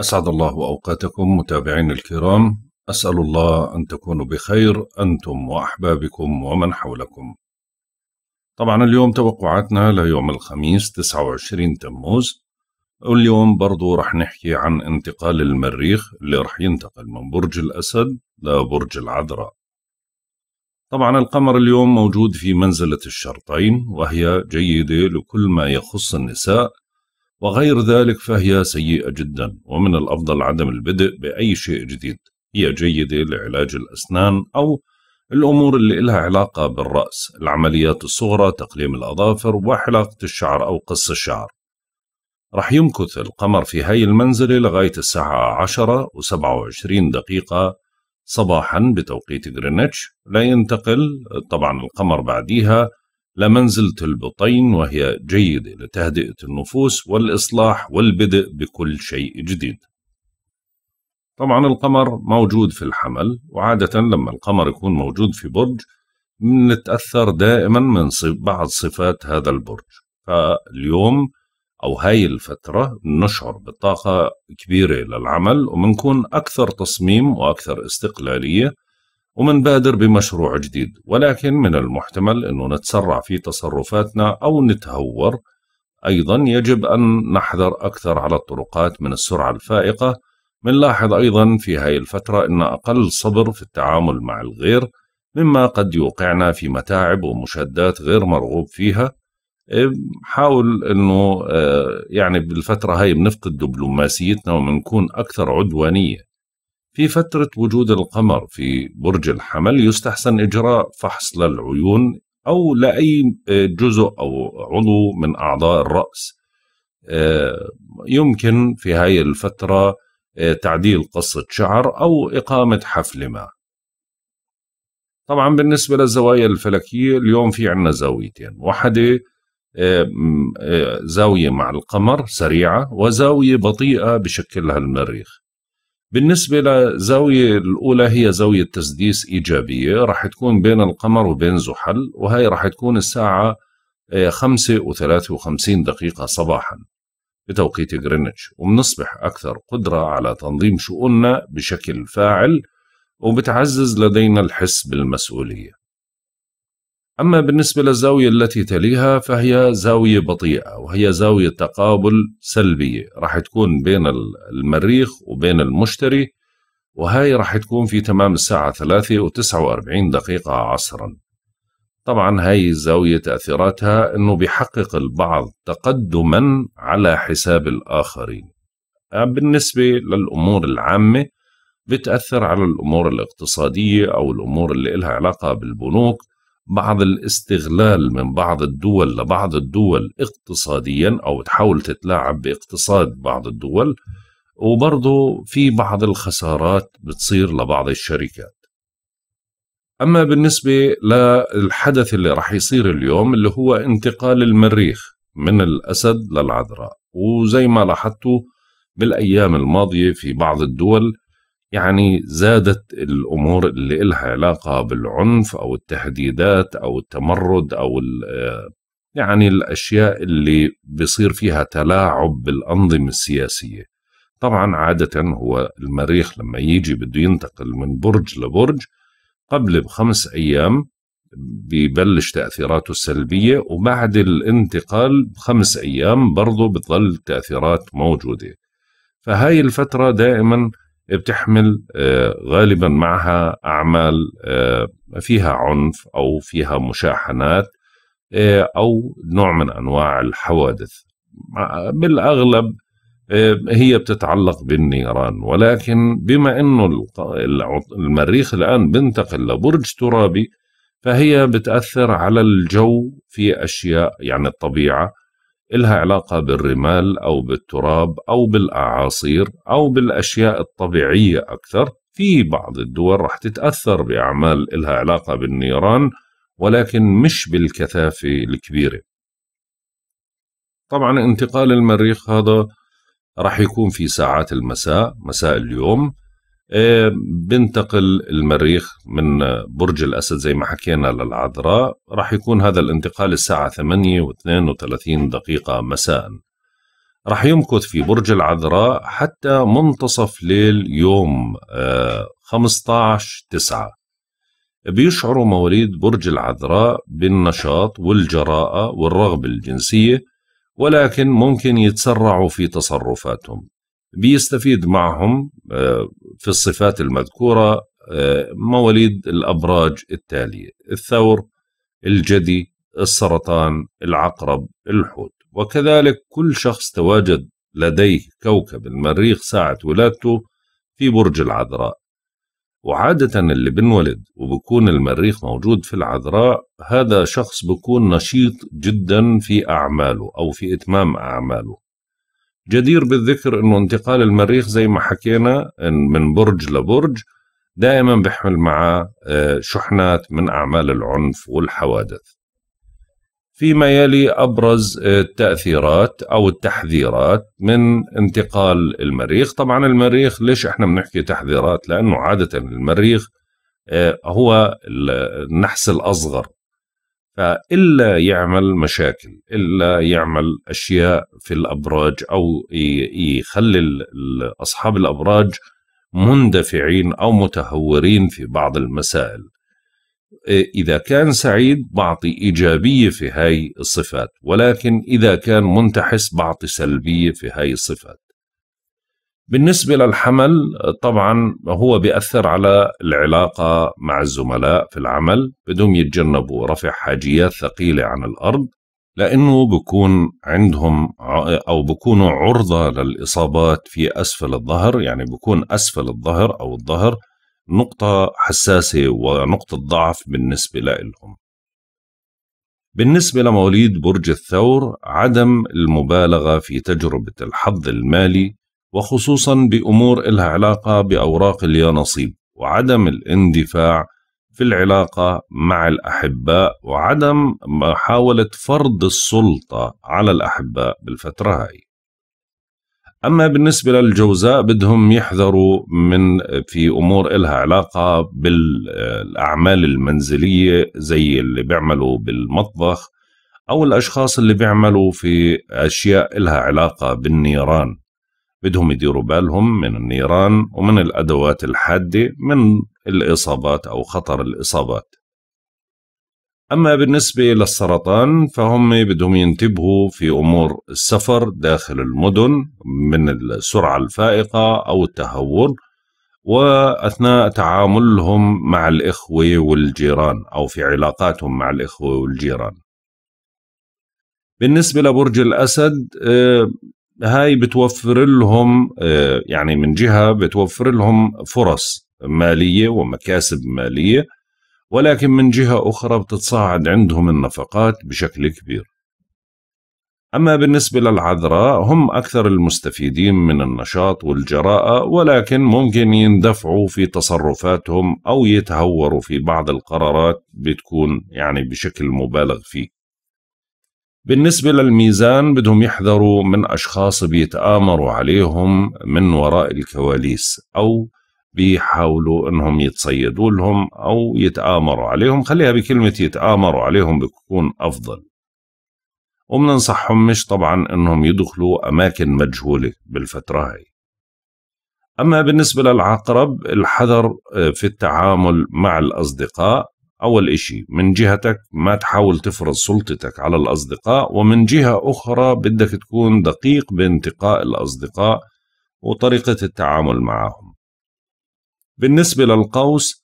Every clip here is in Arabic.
أسعد الله أوقاتكم متابعين الكرام أسأل الله أن تكونوا بخير أنتم وأحبابكم ومن حولكم طبعا اليوم توقعاتنا ليوم الخميس 29 تموز واليوم برضو رح نحكي عن انتقال المريخ اللي رح ينتقل من برج الأسد لبرج العذراء طبعا القمر اليوم موجود في منزلة الشرطين وهي جيدة لكل ما يخص النساء وغير ذلك فهي سيئة جدا ومن الأفضل عدم البدء بأي شيء جديد هي جيدة لعلاج الأسنان أو الأمور اللي لها علاقة بالرأس العمليات الصغرى تقليم الأظافر وحلاقة الشعر أو قص الشعر رح يمكث القمر في هاي المنزلة لغاية الساعة 10 و27 دقيقة صباحا بتوقيت غرينتش لينتقل طبعا القمر بعديها لمنزلة البطين وهي جيدة لتهدئة النفوس والإصلاح والبدء بكل شيء جديد طبعا القمر موجود في الحمل وعادة لما القمر يكون موجود في برج نتأثر دائما من بعض صفات هذا البرج فاليوم أو هاي الفترة نشعر بطاقة كبيرة للعمل وبنكون أكثر تصميم وأكثر استقلالية ومنبادر بمشروع جديد ولكن من المحتمل أنه نتسرع في تصرفاتنا أو نتهور أيضا يجب أن نحذر أكثر على الطرقات من السرعة الفائقة منلاحظ أيضا في هاي الفترة أن أقل صبر في التعامل مع الغير مما قد يوقعنا في متاعب ومشادات غير مرغوب فيها حاول أنه آه، يعني بالفترة هاي بنفقد دبلوماسيتنا وبنكون أكثر عدوانية في فترة وجود القمر في برج الحمل يستحسن إجراء فحص للعيون أو لأي جزء أو عضو من أعضاء الرأس آه، يمكن في هاي الفترة آه، تعديل قصة شعر أو إقامة حفل ما طبعا بالنسبة للزوايا الفلكية اليوم في عنا زاويتين واحدة آه، زاوية مع القمر سريعة وزاوية بطيئة بشكلها المريخ بالنسبة للزاوية الأولى هي زاوية تسديس إيجابية رح تكون بين القمر وبين زحل وهي رح تكون الساعة آه، خمسة و وخمسين دقيقة صباحا بتوقيت غرينتش وبنصبح أكثر قدرة على تنظيم شؤوننا بشكل فاعل وبتعزز لدينا الحس بالمسؤولية أما بالنسبة للزاوية التي تليها فهي زاوية بطيئة وهي زاوية تقابل سلبية راح تكون بين المريخ وبين المشتري وهاي راح تكون في تمام الساعة ثلاثة وتسعة وأربعين دقيقة عصرا طبعا هاي الزاوية تأثيراتها أنه بيحقق البعض تقدما على حساب الآخرين بالنسبة للأمور العامة بتأثر على الأمور الاقتصادية أو الأمور اللي إلها علاقة بالبنوك بعض الاستغلال من بعض الدول لبعض الدول اقتصاديا او تحاول تتلاعب باقتصاد بعض الدول وبرضه في بعض الخسارات بتصير لبعض الشركات اما بالنسبه للحدث اللي راح يصير اليوم اللي هو انتقال المريخ من الاسد للعذراء وزي ما لاحظتوا بالايام الماضيه في بعض الدول يعني زادت الامور اللي لها علاقه بالعنف او التهديدات او التمرد او آه، يعني الاشياء اللي بيصير فيها تلاعب بالانظمه السياسيه طبعا عاده هو المريخ لما يجي بده ينتقل من برج لبرج قبل بخمس ايام ببلش تاثيراته السلبيه وبعد الانتقال بخمس ايام برضه بتظل التاثيرات موجوده فهاي الفتره دائما بتحمل آه، غالبا معها اعمال آه، فيها عنف او فيها مشاحنات آه، او نوع من انواع الحوادث بالاغلب هي بتتعلق بالنيران ولكن بما انه المريخ الان بنتقل لبرج ترابي فهي بتاثر على الجو في اشياء يعني الطبيعه إلها علاقة بالرمال أو بالتراب أو بالأعاصير أو بالأشياء الطبيعية أكثر في بعض الدول راح تتأثر بأعمال إلها علاقة بالنيران ولكن مش بالكثافة الكبيرة طبعا انتقال المريخ هذا راح يكون في ساعات المساء مساء اليوم آه، بنتقل المريخ من آه، برج الأسد زي ما حكينا للعذراء راح يكون هذا الانتقال الساعة 8 و32 دقيقة مساء راح يمكث في برج العذراء حتى منتصف ليل يوم 15 9 بيشعروا مواليد برج العذراء بالنشاط والجراءة والرغبة الجنسية ولكن ممكن يتسرعوا في تصرفاتهم بيستفيد معهم آه، في الصفات المذكورة آه، مواليد الأبراج التالية الثور الجدي السرطان العقرب الحوت وكذلك كل شخص تواجد لديه كوكب المريخ ساعة ولادته في برج العذراء وعادة اللي بنولد وبكون المريخ موجود في العذراء هذا شخص بكون نشيط جدا في أعماله أو في إتمام أعماله جدير بالذكر انه انتقال المريخ زي ما حكينا من برج لبرج دائما بيحمل معه آه، شحنات من اعمال العنف والحوادث. فيما يلي ابرز آه، التاثيرات او التحذيرات من انتقال المريخ، طبعا المريخ ليش احنا بنحكي تحذيرات؟ لانه عاده المريخ آه، هو النحس الاصغر فإلا يعمل مشاكل إلا يعمل أشياء في الأبراج أو يخلي أصحاب الأبراج مندفعين أو متهورين في بعض المسائل إذا كان سعيد بعطي إيجابية في هاي الصفات ولكن إذا كان منتحس بعطي سلبية في هاي الصفات بالنسبه للحمل طبعا هو بياثر على العلاقه مع الزملاء في العمل بدهم يتجنبوا رفع حاجيات ثقيله عن الارض لانه بكون عندهم او بكونوا عرضه للاصابات في اسفل الظهر يعني بكون اسفل الظهر او الظهر نقطه حساسه ونقطه ضعف بالنسبه لهم بالنسبة لمواليد برج الثور عدم المبالغة في تجربة الحظ المالي وخصوصا بأمور إلها علاقة بأوراق اليانصيب وعدم الاندفاع في العلاقة مع الأحباء وعدم محاولة فرض السلطة على الأحباء بالفترة هاي أما بالنسبة للجوزاء بدهم يحذروا من في أمور إلها علاقة بالأعمال المنزلية زي اللي بيعملوا بالمطبخ أو الأشخاص اللي بيعملوا في أشياء إلها علاقة بالنيران بدهم يديروا بالهم من النيران ومن الأدوات الحادة من الإصابات أو خطر الإصابات أما بالنسبة للسرطان فهم بدهم ينتبهوا في أمور السفر داخل المدن من السرعة الفائقة أو التهور وأثناء تعاملهم مع الإخوة والجيران أو في علاقاتهم مع الإخوة والجيران بالنسبة لبرج الأسد آه، هاي بتوفر لهم آه، يعني من جهة بتوفر لهم فرص مالية ومكاسب مالية ولكن من جهة أخرى بتتصاعد عندهم النفقات بشكل كبير أما بالنسبة للعذراء هم أكثر المستفيدين من النشاط والجراءة ولكن ممكن يندفعوا في تصرفاتهم أو يتهوروا في بعض القرارات بتكون يعني بشكل مبالغ فيه بالنسبة للميزان بدهم يحذروا من أشخاص بيتآمروا عليهم من وراء الكواليس أو بيحاولوا انهم يتصيدوا لهم او يتآمروا عليهم خليها بكلمة يتآمروا عليهم بيكون افضل ومننصحهم مش طبعا انهم يدخلوا اماكن مجهولة بالفترة هاي اما بالنسبة للعقرب الحذر آه، في التعامل مع الاصدقاء أول إشي من جهتك ما تحاول تفرض سلطتك على الأصدقاء ومن جهة أخرى بدك تكون دقيق بانتقاء الأصدقاء وطريقة التعامل معهم بالنسبة للقوس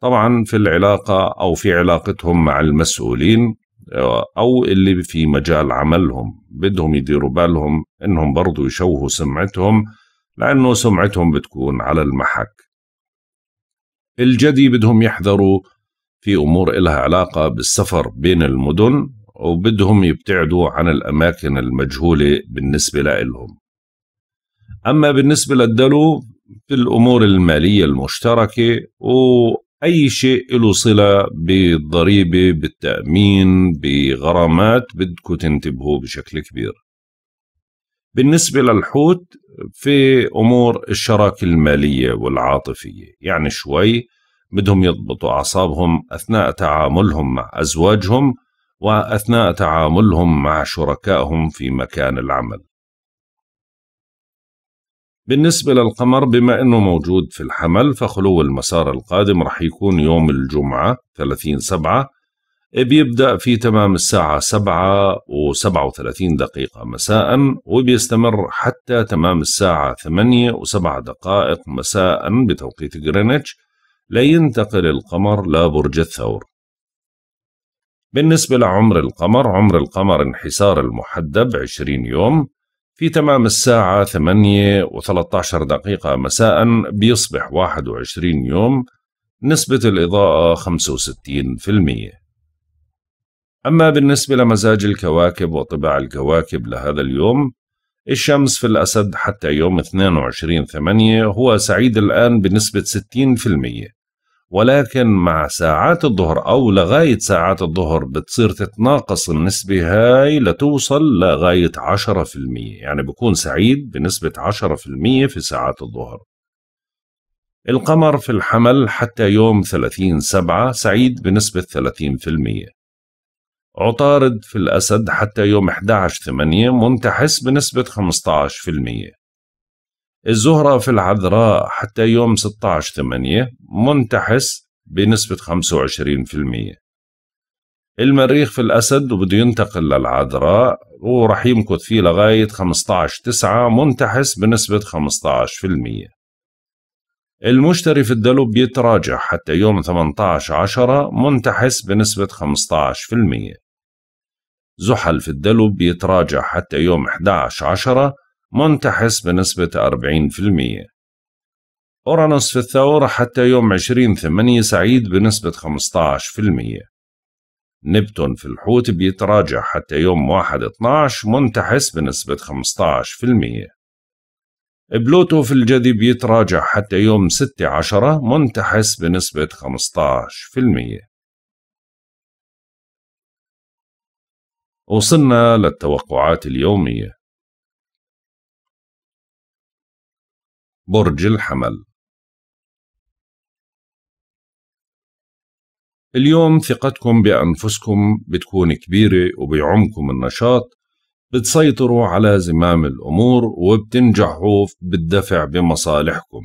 طبعا في العلاقة أو في علاقتهم مع المسؤولين آه، أو اللي في مجال عملهم بدهم يديروا بالهم إنهم برضو يشوهوا سمعتهم لأنه سمعتهم بتكون على المحك الجدي بدهم يحذروا في امور إلها علاقه بالسفر بين المدن وبدهم يبتعدوا عن الاماكن المجهوله بالنسبه لهم اما بالنسبه للدلو في الامور الماليه المشتركه واي شيء له صله بالضريبه بالتامين بغرامات بدكم تنتبهوا بشكل كبير بالنسبه للحوت في امور الشراكه الماليه والعاطفيه يعني شوي بدهم يضبطوا أعصابهم أثناء تعاملهم مع أزواجهم وأثناء تعاملهم مع شركائهم في مكان العمل بالنسبة للقمر بما أنه موجود في الحمل فخلو المسار القادم رح يكون يوم الجمعة 30 سبعة بيبدأ في تمام الساعة 7 و37 دقيقة مساء وبيستمر حتى تمام الساعة 8 و7 دقائق مساء بتوقيت غرينتش لا ينتقل القمر لا برج الثور بالنسبة لعمر القمر عمر القمر انحسار المحدب 20 يوم في تمام الساعة 8 و13 دقيقة مساء بيصبح 21 يوم نسبة الإضاءة 65% أما بالنسبة لمزاج الكواكب وطباع الكواكب لهذا اليوم الشمس في الأسد حتى يوم 22 ثمانية هو سعيد الآن بنسبة 60% ولكن مع ساعات الظهر أو لغاية ساعات الظهر بتصير تتناقص النسبة هاي لتوصل لغاية 10% يعني بكون سعيد بنسبة 10% في ساعات الظهر القمر في الحمل حتى يوم 30 سبعة سعيد بنسبة 30% عطارد في الأسد حتى يوم 11/8 منتحس بنسبة 15% الزهرة في العذراء حتى يوم 16/8 منتحس بنسبة 25% المريخ في الأسد وبده ينتقل للعذراء ورح يمكث فيه لغاية 15/9 منتحس بنسبة 15% المشتري في الدلو بيتراجع حتى يوم 18 عشرة منتحس بنسبة 15% زحل في الدلو بيتراجع حتى يوم 11 عشرة منتحس بنسبة 40% أورانوس في الثور حتى يوم 20 8 سعيد بنسبة 15% نبتون في الحوت بيتراجع حتى يوم 1 12 منتحس بنسبة 15% بلوتو في الجذب يتراجع حتى يوم 6 عشرة منتحس بنسبة 15% وصلنا للتوقعات اليومية برج الحمل اليوم ثقتكم بأنفسكم بتكون كبيرة وبيعمكم النشاط بتسيطروا على زمام الأمور وبتنجحوا بالدفع بمصالحكم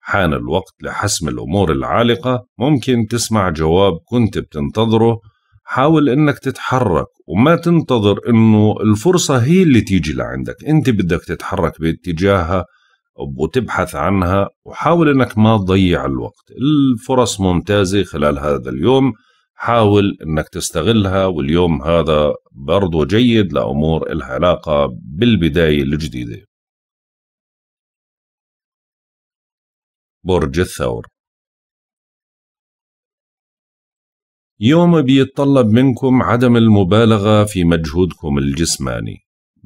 حان الوقت لحسم الأمور العالقة ممكن تسمع جواب كنت بتنتظره حاول انك تتحرك وما تنتظر انه الفرصة هي اللي تيجي لعندك انت بدك تتحرك باتجاهها وتبحث عنها وحاول انك ما تضيع الوقت الفرص ممتازة خلال هذا اليوم حاول انك تستغلها واليوم هذا برضو جيد لامور الها علاقه بالبدايه الجديده برج الثور يوم بيتطلب منكم عدم المبالغه في مجهودكم الجسماني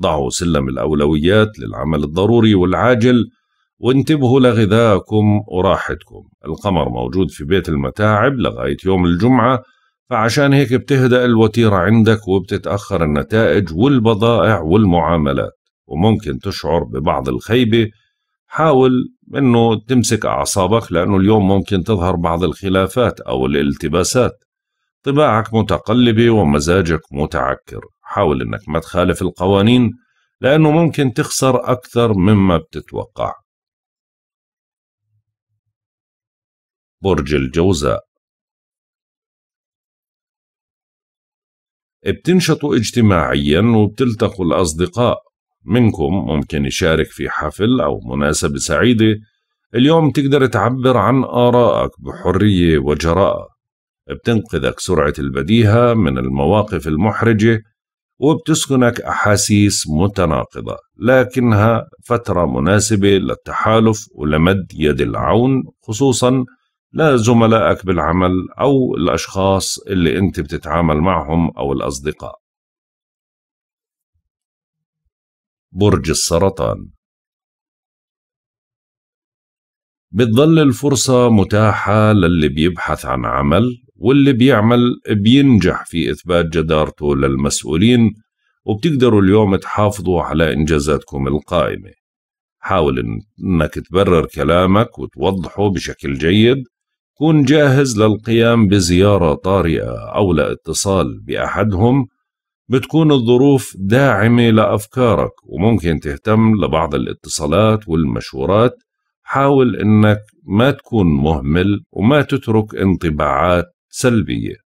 ضعوا سلم الاولويات للعمل الضروري والعاجل وانتبهوا لغذائكم وراحتكم القمر موجود في بيت المتاعب لغايه يوم الجمعه فعشان هيك بتهدأ الوتيرة عندك وبتتأخر النتائج والبضائع والمعاملات وممكن تشعر ببعض الخيبة حاول انه تمسك اعصابك لانه اليوم ممكن تظهر بعض الخلافات او الالتباسات طباعك متقلبة ومزاجك متعكر حاول انك ما تخالف القوانين لانه ممكن تخسر اكثر مما بتتوقع برج الجوزاء بتنشطوا اجتماعيا وبتلتقوا الأصدقاء منكم ممكن يشارك في حفل أو مناسبة سعيدة اليوم تقدر تعبر عن آرائك بحرية وجراءة بتنقذك سرعة البديهة من المواقف المحرجة وبتسكنك أحاسيس متناقضة لكنها فترة مناسبة للتحالف ولمد يد العون خصوصا لزملائك بالعمل أو الأشخاص اللي أنت بتتعامل معهم أو الأصدقاء برج السرطان بتظل الفرصة متاحة للي بيبحث عن عمل واللي بيعمل بينجح في إثبات جدارته للمسؤولين وبتقدروا اليوم تحافظوا على إنجازاتكم القائمة حاول إنك تبرر كلامك وتوضحه بشكل جيد كن جاهز للقيام بزيارة طارئة أو لاتصال بأحدهم بتكون الظروف داعمة لأفكارك وممكن تهتم لبعض الاتصالات والمشورات حاول إنك ما تكون مهمل وما تترك انطباعات سلبية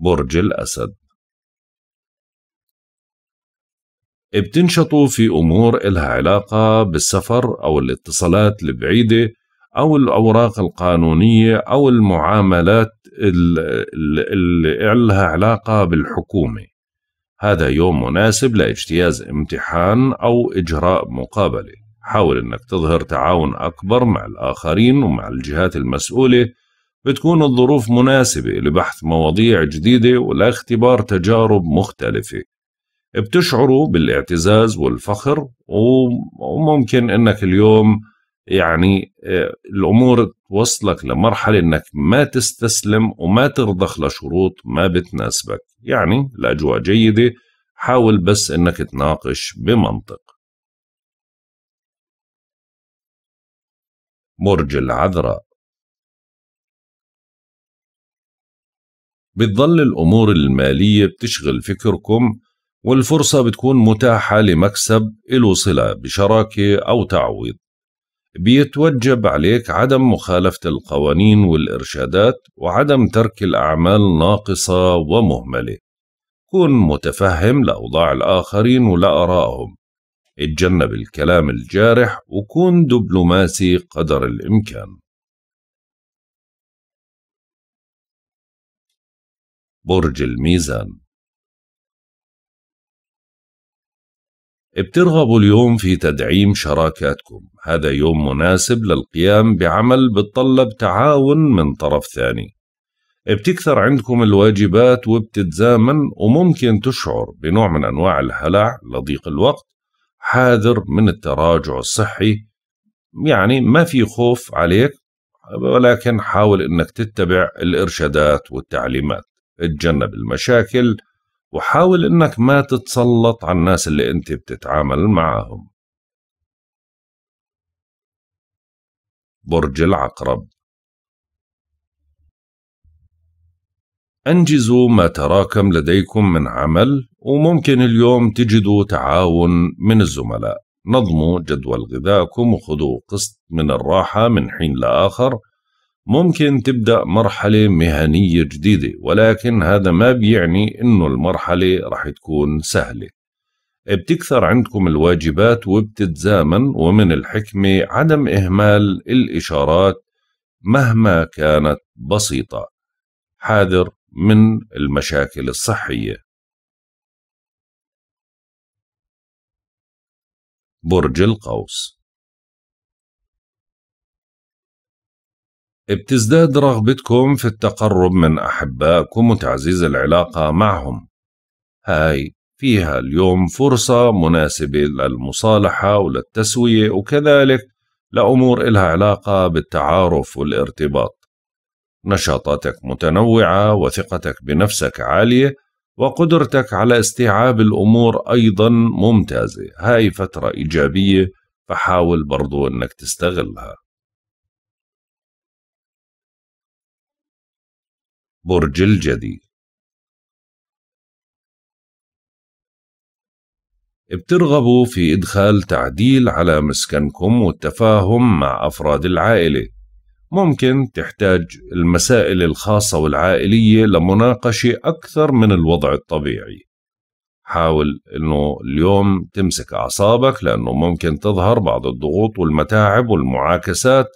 برج الأسد بتنشطوا في أمور إلها علاقة بالسفر أو الاتصالات البعيدة او الاوراق القانونيه او المعاملات اللي لها علاقه بالحكومه هذا يوم مناسب لاجتياز امتحان او اجراء مقابله حاول انك تظهر تعاون اكبر مع الاخرين ومع الجهات المسؤوله بتكون الظروف مناسبه لبحث مواضيع جديده ولاختبار تجارب مختلفه بتشعروا بالاعتزاز والفخر وممكن انك اليوم يعني آه، الامور توصلك لمرحله انك ما تستسلم وما ترضخ لشروط ما بتناسبك يعني الاجواء جيده حاول بس انك تناقش بمنطق برج العذراء بتظل الأمور المالية بتشغل فكركم والفرصة بتكون متاحة لمكسب له صلة بشراكة أو تعويض بيتوجب عليك عدم مخالفة القوانين والإرشادات وعدم ترك الأعمال ناقصة ومهملة كن متفهم لأوضاع الآخرين ولآرائهم اتجنب الكلام الجارح وكن دبلوماسي قدر الإمكان برج الميزان بترغبوا اليوم في تدعيم شراكاتكم هذا يوم مناسب للقيام بعمل بتطلب تعاون من طرف ثاني بتكثر عندكم الواجبات وبتتزامن وممكن تشعر بنوع من أنواع الهلع لضيق الوقت حاذر من التراجع الصحي يعني ما في خوف عليك ولكن حاول أنك تتبع الإرشادات والتعليمات اتجنب المشاكل وحاول انك ما تتسلط على الناس اللي انت بتتعامل معهم برج العقرب أنجزوا ما تراكم لديكم من عمل وممكن اليوم تجدوا تعاون من الزملاء نظموا جدول غذائكم وخذوا قسط من الراحة من حين لآخر ممكن تبدأ مرحلة مهنية جديدة ولكن هذا ما بيعني إنه المرحلة رح تكون سهلة بتكثر عندكم الواجبات وبتتزامن ومن الحكمة عدم إهمال الإشارات مهما كانت بسيطة حاذر من المشاكل الصحية برج القوس بتزداد رغبتكم في التقرب من أحبائكم وتعزيز العلاقة معهم هاي فيها اليوم فرصة مناسبة للمصالحة وللتسوية وكذلك لأمور إلها علاقة بالتعارف والارتباط نشاطاتك متنوعة وثقتك بنفسك عالية وقدرتك على استيعاب الأمور أيضا ممتازة هاي فترة إيجابية فحاول برضو أنك تستغلها برج الجدي بترغبوا في إدخال تعديل على مسكنكم والتفاهم مع أفراد العائلة ممكن تحتاج المسائل الخاصة والعائلية لمناقشة أكثر من الوضع الطبيعي حاول أنه اليوم تمسك أعصابك لأنه ممكن تظهر بعض الضغوط والمتاعب والمعاكسات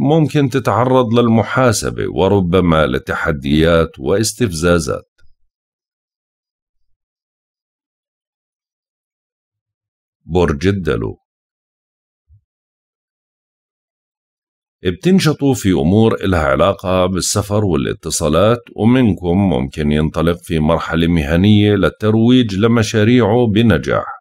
ممكن تتعرض للمحاسبة وربما لتحديات واستفزازات برج الدلو بتنشطوا في أمور إلها علاقة بالسفر والاتصالات ومنكم ممكن ينطلق في مرحلة مهنية للترويج لمشاريعه بنجاح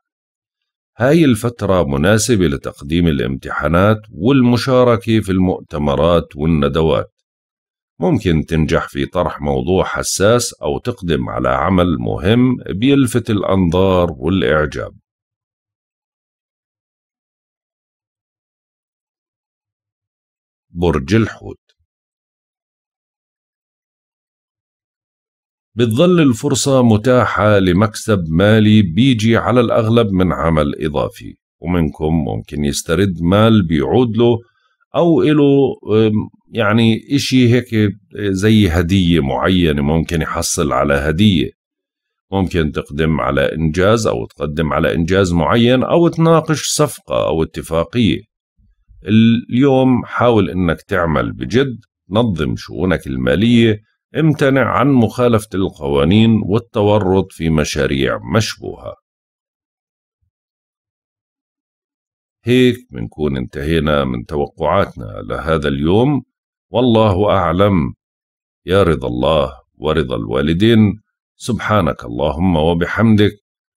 هاي الفترة مناسبة لتقديم الامتحانات والمشاركة في المؤتمرات والندوات ممكن تنجح في طرح موضوع حساس أو تقدم على عمل مهم بيلفت الأنظار والإعجاب برج الحوت بتظل الفرصة متاحة لمكسب مالي بيجي على الأغلب من عمل إضافي ومنكم ممكن يسترد مال بيعود له أو إله يعني إشي هيك آه، زي هدية معينة ممكن يحصل على هدية ممكن تقدم على إنجاز أو تقدم على إنجاز معين أو تناقش صفقة أو اتفاقية اليوم حاول إنك تعمل بجد نظم شؤونك المالية امتنع عن مخالفة القوانين والتورط في مشاريع مشبوهة هيك بنكون انتهينا من توقعاتنا لهذا اليوم والله أعلم يا رضا الله ورضا الوالدين سبحانك اللهم وبحمدك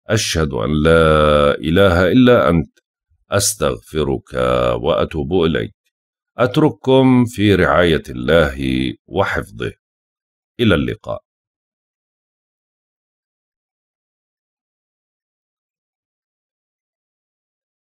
أشهد أن لا إله إلا أنت أستغفرك وأتوب إليك أترككم في رعاية الله وحفظه إلى اللقاء